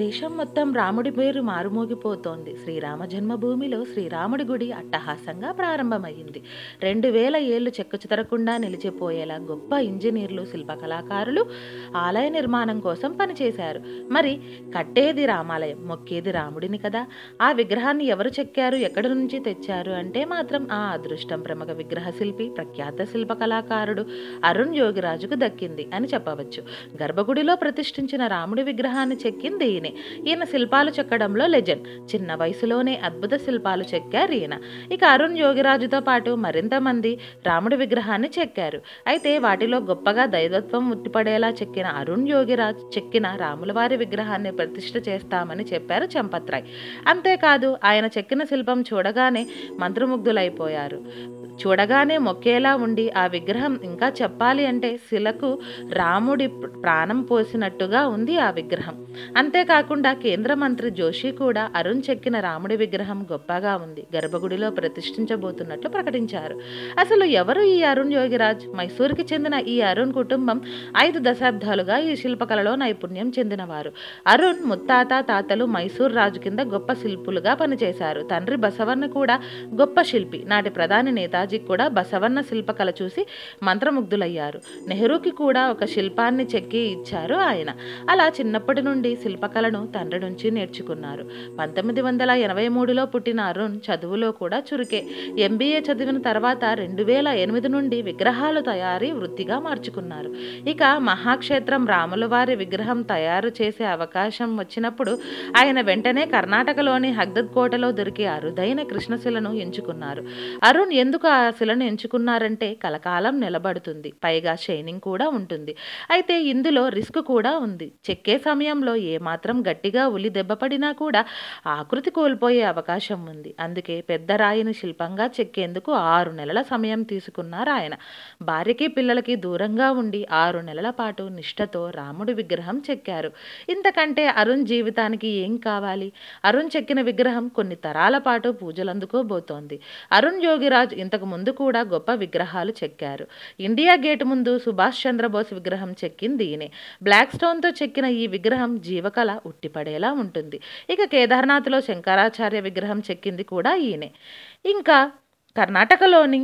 దేశం మొత్తం రాముడి పేరు మారుమోగిపోతోంది శ్రీరామ జన్మభూమిలో శ్రీరాముడి గుడి అట్టహాసంగా ప్రారంభమైంది రెండు వేల ఏళ్ళు చెక్కుచితరకుండా నిలిచిపోయేలా గొప్ప ఇంజనీర్లు శిల్పకళాకారులు ఆలయ నిర్మాణం కోసం పనిచేశారు మరి కట్టేది రామాలయం మొక్కేది రాముడిని కదా ఆ విగ్రహాన్ని ఎవరు చెక్కారు ఎక్కడి నుంచి తెచ్చారు అంటే మాత్రం ఆ అదృష్టం ప్రముఖ విగ్రహ శిల్పి ప్రఖ్యాత శిల్పకళాకారుడు అరుణ్ యోగిరాజుకు దక్కింది అని చెప్పవచ్చు గర్భగుడిలో ప్రతిష్ఠించిన రాముడి విగ్రహాన్ని చెక్కింది ఈయనే ఈయన శిల్పాలు చెక్కడంలో లెజెండ్ చిన్న వయసులోనే అద్భుత శిల్పాలు చెక్కారు ఈయన ఇక అరుణ్ యోగిరాజుతో పాటు మరింత మంది రాముడి విగ్రహాన్ని చెక్కారు అయితే వాటిలో గొప్పగా దైవత్వం ఉట్టిపడేలా చెక్కిన అరుణ్ యోగిరాజ్ చెక్కిన రాములవారి విగ్రహాన్ని ప్రతిష్ఠ చేస్తామని చెప్పారు చంపత్రాయ్ అంతేకాదు ఆయన చెక్కిన శిల్పం చూడగానే మంత్రముగ్ధులైపోయారు చూడగానే మొక్కేలా ఉండి ఆ విగ్రహం ఇంకా చెప్పాలి అంటే శిలకు రాముడి ప్రాణం పోసినట్టుగా ఉంది ఆ విగ్రహం అంతేకాదు అంతేకాకుండా కేంద్ర మంత్రి జోషి కూడా అరుణ్ చెక్కిన రాముడి విగ్రహం గొప్పగా ఉంది గర్భగుడిలో ప్రతిష్ఠించబోతున్నట్లు ప్రకటించారు అసలు ఎవరు ఈ అరుణ్ యోగిరాజ్ మైసూర్కి చెందిన ఈ అరుణ్ కుటుంబం ఐదు దశాబ్దాలుగా ఈ శిల్పకళలో నైపుణ్యం చెందినవారు అరుణ్ ముత్తాత తాతలు మైసూర్ రాజు కింద గొప్ప శిల్పులుగా పనిచేశారు తండ్రి బసవన్న కూడా గొప్ప శిల్పి నాటి ప్రధాని నేతాజీ కూడా బసవన్న శిల్పకళ చూసి మంత్రముగ్ధులయ్యారు నెహ్రూకి కూడా ఒక శిల్పాన్ని చెక్కి ఇచ్చారు ఆయన అలా చిన్నప్పటి నుండి శిల్పకళ కళను తండ్రి నుంచి నేర్చుకున్నారు పంతొమ్మిది వందల ఎనభై మూడులో పుట్టిన అరుణ్ చదువులో కూడా చురుకే ఎంబీఏ చదివిన తర్వాత రెండు వేల ఎనిమిది నుండి విగ్రహాలు తయారీ వృత్తిగా మార్చుకున్నారు ఇక మహాక్షేత్రం రాములవారి విగ్రహం తయారు చేసే అవకాశం వచ్చినప్పుడు ఆయన వెంటనే కర్ణాటకలోని హగ్దద్ కోటలో దొరికే అరుదైన కృష్ణశిలను ఎంచుకున్నారు అరుణ్ ఎందుకు ఆ శిలను ఎంచుకున్నారంటే కలకాలం నిలబడుతుంది పైగా షైనింగ్ కూడా ఉంటుంది అయితే ఇందులో రిస్క్ కూడా ఉంది చెక్కే సమయంలో ఏమాత్రం మాత్రం గట్టిగా ఉలి దెబ్బపడినా కూడా ఆకృతి కోల్పోయే అవకాశం ఉంది అందుకే పెద్ద రాయిని శిల్పంగా చెక్కేందుకు ఆరు నెలల సమయం తీసుకున్నారు ఆయన భార్యకి పిల్లలకి దూరంగా ఉండి ఆరు నెలల పాటు నిష్ఠతో రాముడి విగ్రహం చెక్కారు ఇంతకంటే అరుణ్ జీవితానికి ఏం కావాలి అరుణ్ చెక్కిన విగ్రహం కొన్ని తరాల పాటు పూజలందుకోబోతోంది అరుణ్ యోగిరాజ్ ఇంతకు ముందు కూడా గొప్ప విగ్రహాలు చెక్కారు ఇండియా గేట్ ముందు సుభాష్ చంద్రబోస్ విగ్రహం చెక్కింది ఈయనే బ్లాక్ స్టోన్తో చెక్కిన ఈ విగ్రహం జీవకళ ఉట్టిపడేలా ఉంటుంది ఇక కేదార్నాథ్లో శంకరాచార్య విగ్రహం చెక్కింది కూడా ఈయనే ఇంకా కర్ణాటకలోని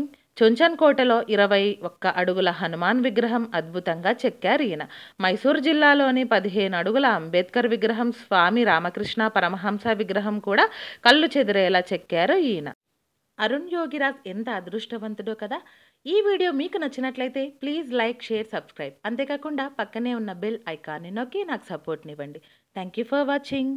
కోటలో ఇరవై ఒక్క అడుగుల హనుమాన్ విగ్రహం అద్భుతంగా చెక్కారు ఈయన మైసూర్ జిల్లాలోని పదిహేను అడుగుల అంబేద్కర్ విగ్రహం స్వామి రామకృష్ణ పరమహంస విగ్రహం కూడా కళ్ళు చెదిరేలా చెక్కారు ఈయన అరుణ్ యోగిరాజ్ ఎంత అదృష్టవంతుడో కదా ఈ వీడియో మీకు నచ్చినట్లయితే ప్లీజ్ లైక్ షేర్ సబ్స్క్రైబ్ అంతేకాకుండా పక్కనే ఉన్న బెల్ ఐకాన్ని నొక్కి నాకు సపోర్ట్నివ్వండి థ్యాంక్ యూ ఫర్ వాచింగ్